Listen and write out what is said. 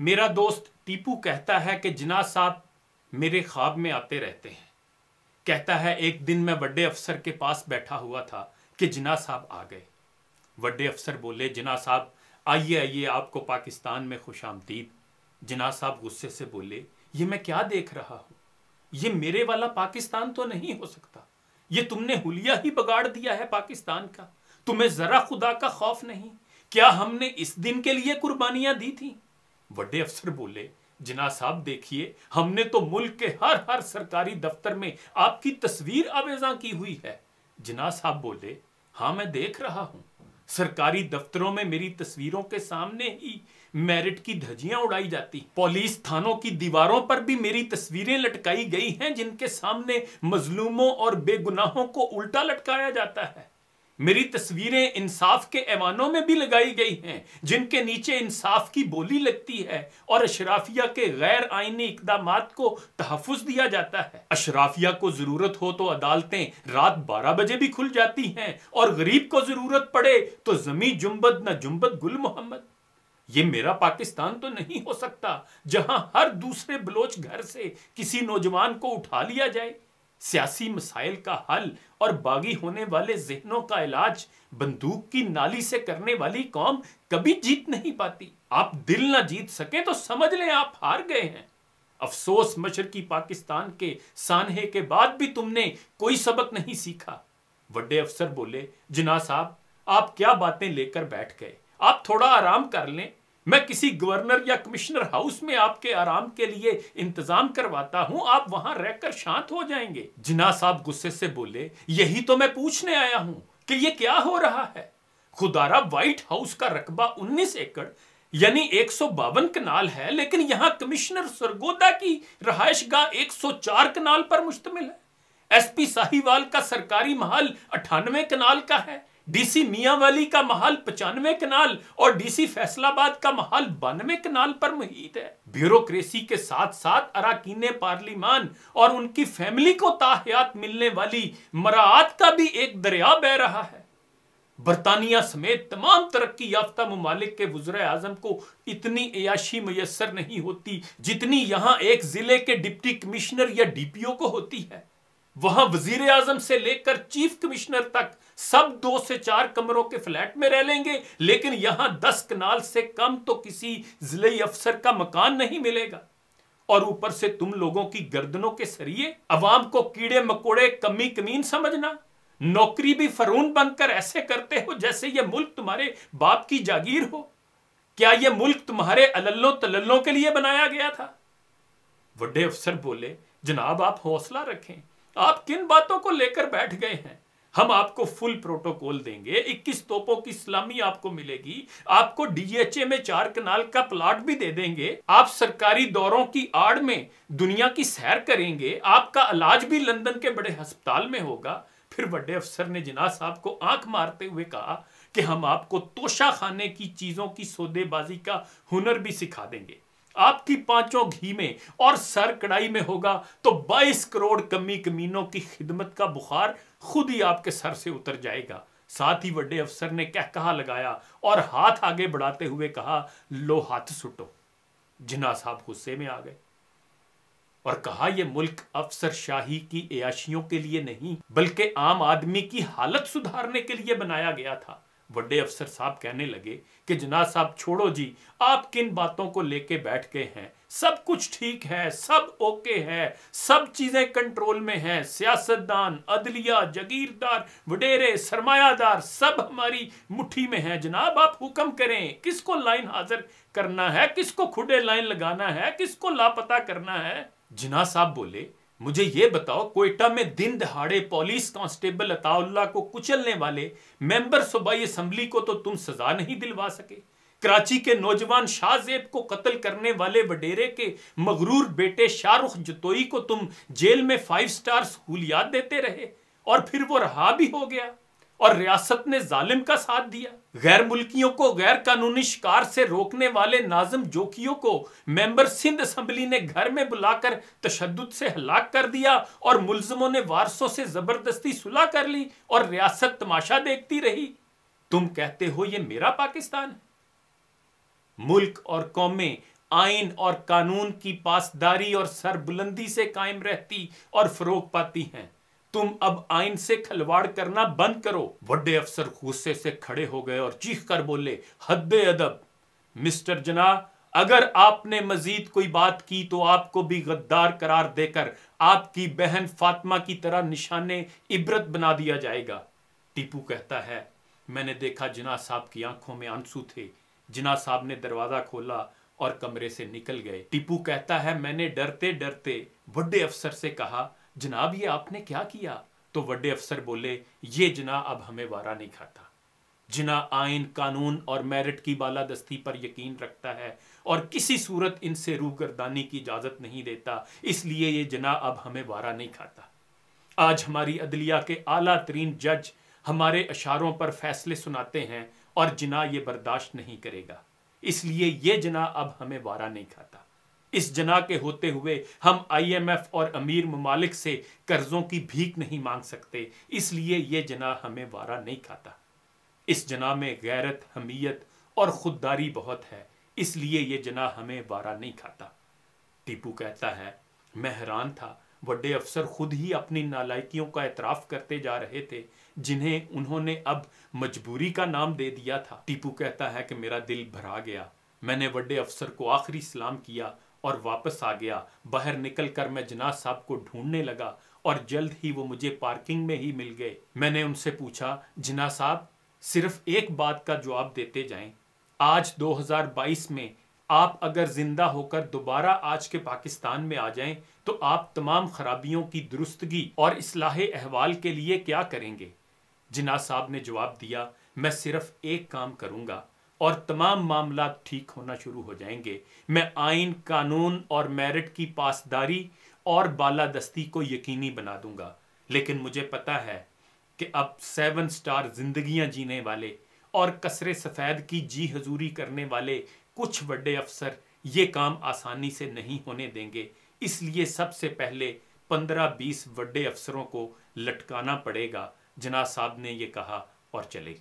मेरा दोस्त टीपू कहता है कि जिना साहब मेरे ख्वाब में आते रहते हैं कहता है एक दिन मैं बड़े अफसर के पास बैठा हुआ था कि जिना साहब आ गए बड़े अफसर बोले जिना साहब आइए आइए आपको पाकिस्तान में खुश आमदीद जिना साहब गुस्से से बोले ये मैं क्या देख रहा हूँ ये मेरे वाला पाकिस्तान तो नहीं हो सकता ये तुमने हुलिया ही बगाड़ दिया है पाकिस्तान का तुम्हें ज़रा खुदा का खौफ नहीं क्या हमने इस दिन के लिए कुर्बानियां दी थी बड़े अफसर बोले जिना साहब देखिए हमने तो मुल्क के हर हर सरकारी दफ्तर में आपकी तस्वीर आवेजा की हुई है जिना साहब बोले हाँ मैं देख रहा हूँ सरकारी दफ्तरों में मेरी तस्वीरों के सामने ही मेरिट की धजियां उड़ाई जाती पुलिस थानों की दीवारों पर भी मेरी तस्वीरें लटकाई गई हैं जिनके सामने मजलूमों और बेगुनाहों को उल्टा लटकाया जाता है मेरी तस्वीरें इंसाफ के ऐवानों में भी लगाई गई हैं जिनके नीचे इंसाफ की बोली लगती है और अशराफिया के गैर आइनी इकदाम को तहफ़ दिया जाता है अशराफिया को ज़रूरत हो तो अदालतें रात बारह बजे भी खुल जाती हैं और गरीब को ज़रूरत पड़े तो ज़मी जुम्बद न जुम्बद गुल मोहम्मद ये मेरा पाकिस्तान तो नहीं हो सकता जहां हर दूसरे बलोच घर से किसी नौजवान को उठा लिया जाए सियासी मसाइल का हल और बागी होने वाले जहनों का इलाज बंदूक की नाली से करने वाली कौम कभी जीत नहीं पाती आप दिल ना जीत सके तो समझ लें आप हार गए हैं अफसोस मशरकी पाकिस्तान के सानहे के बाद भी तुमने कोई सबक नहीं सीखा वड्डे अफसर बोले जिना साहब आप क्या बातें लेकर बैठ गए आप थोड़ा आराम कर लें मैं किसी गवर्नर या कमिश्नर हाउस में आपके आराम के लिए इंतजाम करवाता हूं आप वहां रहकर शांत हो जाएंगे जिना साहब गुस्से से बोले यही तो मैं पूछने आया हूं कि ये क्या हो रहा है खुदारा व्हाइट हाउस का रकबा 19 एकड़ यानी एक कनाल है लेकिन यहाँ कमिश्नर सरगोदा की रहायश गाह चार कनाल पर मुश्तमिल है एसपी साहिवाल का सरकारी महल अठानवे कनाल का है डीसी मियावाली का महल पचानवे कनाल और डीसी फैसलाबाद का महल बानवे कनाल पर मुहित है ब्यूरोक्रेसी के साथ साथ अराकीने पार्लिमान और उनकी फैमिली को ताहयात मिलने वाली मराहत का भी एक दरिया बह रहा है बरतानिया समेत तमाम तरक्की याफ्ता ममालिक के वजर आजम को इतनी अयाशी मैसर नहीं होती जितनी यहाँ एक जिले के डिप्टी कमिश्नर या डीपीओ को होती है वहां वजीर आजम से लेकर चीफ कमिश्नर तक सब दो से चार कमरों के फ्लैट में रह लेंगे लेकिन यहां दस कनाल से कम तो किसी जिले अफसर का मकान नहीं मिलेगा और ऊपर से तुम लोगों की गर्दनों के सरिये अवाम को कीड़े मकोड़े कमी कमीन समझना नौकरी भी फरून बनकर ऐसे करते हो जैसे यह मुल्क तुम्हारे बाप की जागीर हो क्या यह मुल्क तुम्हारे अलल्लों तलल्लों के लिए बनाया गया था वे अफसर बोले जनाब आप हौसला रखें आप किन बातों को लेकर बैठ गए हैं हम आपको फुल प्रोटोकॉल देंगे 21 तोपों की सलामी आपको मिलेगी आपको डीएचए में चार कनाल का प्लाट भी दे देंगे आप सरकारी दौरों की आड़ में दुनिया की सैर करेंगे आपका इलाज भी लंदन के बड़े अस्पताल में होगा फिर बड़े अफसर ने जिना साहब को आंख मारते हुए कहा कि हम आपको तोशा खाने की चीजों की सौदेबाजी का हुनर भी सिखा देंगे आपकी पांचों घी में और सर कड़ाई में होगा तो 22 करोड़ कमी कमीनों की खिदमत का बुखार खुद ही आपके सर से उतर जाएगा साथ ही बड़े अफसर ने कह कहा लगाया और हाथ आगे बढ़ाते हुए कहा लो हाथ सुटो जिना साहब गुस्से में आ गए और कहा यह मुल्क अफसर शाही की अयाशियों के लिए नहीं बल्कि आम आदमी की हालत सुधारने के लिए बनाया गया था वे अफसर साहब कहने लगे कि जनाब साहब छोड़ो जी आप किन बातों को लेके बैठ गए हैं सब कुछ ठीक है सब ओके है सब चीज़ें कंट्रोल में हैं सियासतदान अदलिया जगीरदार वडेरे सरमायादार सब हमारी मुट्ठी में हैं जनाब आप हुक्म करें किसको लाइन हाजिर करना है किसको खुडे लाइन लगाना है किसको लापता करना है जिना साहब बोले मुझे ये बताओ कोयटा में दिन दहाड़े पुलिस कांस्टेबल अताउल्ला को कुचलने वाले मेंबर सूबाई असम्बली को तो तुम सजा नहीं दिलवा सके कराची के नौजवान शाहजेब को कत्ल करने वाले वडेरे के मगरूर बेटे शाहरुख जतोई को तुम जेल में फाइव स्टार सहूलियात देते रहे और फिर वो रहा भी हो गया और रियासत ने जालिम का साथ दिया गैर मुल्कियों को गैर कानूनी शिकार से रोकने वाले नाजम जोकियों को मेंबर सिंध असम्बली ने घर में बुलाकर तशद से हलाक कर दिया और मुलजमों ने वारसों से जबरदस्ती सुलह कर ली और रियासत तमाशा देखती रही तुम कहते हो ये मेरा पाकिस्तान मुल्क और कौमें आइन और कानून की पासदारी और सरबुलंदी से कायम रहती और फरोग पाती हैं तुम अब आइन से खलवाड़ करना बंद करो बड़े अफसर गुस्से से खड़े हो गए और चीख कर बोले हद अदब मिस्टर जना अगर आपने मजीद कोई बात की तो आपको भी गद्दार करार देकर आपकी बहन फातिमा की तरह निशाने इबरत बना दिया जाएगा टीपू कहता है मैंने देखा जिना साहब की आंखों में आंसू थे जिना साहब ने दरवाज़ा खोला और कमरे से निकल गए टीपू कहता है मैंने डरते डरते बड़े अफसर से कहा जनाब ये आपने क्या किया तो वे अफसर बोले ये जना अब हमें वारा नहीं खाता जिना आयन कानून और मेरिट की बालादस्ती पर यकीन रखता है और किसी सूरत इनसे रूगर्दानी की इजाज़त नहीं देता इसलिए ये जना अब हमें वारा नहीं खाता आज हमारी अदलिया के आला तरीन जज हमारे अशारों पर फैसले सुनाते हैं और जना ये बर्दाश्त नहीं करेगा इसलिए ये जना अब हमें वारा नहीं खाता इस जना के होते हुए हम आईएमएफ और अमीर ममालिक से कर्जों की भीख नहीं मांग सकते इसलिए ये जना हमें वारा नहीं खाता इस जना में गैरत हमीयत और खुददारी बहुत है इसलिए ये जना हमें वारा नहीं खाता टीपू कहता है मैं हैरान था बड़े अफसर खुद ही अपनी नालायकियों का एतराफ़ करते जा रहे थे जिन्हें उन्होंने अब मजबूरी का नाम दे दिया था टीपू कहता है कि मेरा दिल भरा गया मैंने बड़े अफसर को आखिरी सलाम किया और वापस आ गया बाहर निकल कर मैं जनाह साहब को ढूंढने लगा और जल्द ही वो मुझे पार्किंग में ही मिल गए मैंने उनसे पूछा जिना साहब सिर्फ एक बात का जवाब देते जाएं आज 2022 में आप अगर जिंदा होकर दोबारा आज के पाकिस्तान में आ जाएं तो आप तमाम खराबियों की दुरुस्तगी और इसलाह अहवाल के लिए क्या करेंगे जिना साहब ने जवाब दिया मैं सिर्फ एक काम करूंगा और तमाम मामला ठीक होना शुरू हो जाएंगे मैं आइन कानून और मेरिट की पासदारी और बालादस्ती को यकीनी बना दूंगा लेकिन मुझे पता है कि अब सेवन स्टार जिंदगियां जीने वाले और कसरे सफ़ेद की जी हजूरी करने वाले कुछ बड़े अफसर ये काम आसानी से नहीं होने देंगे इसलिए सबसे पहले पंद्रह बीस बड़े अफसरों को लटकाना पड़ेगा जना साहब ने यह कहा और चले गए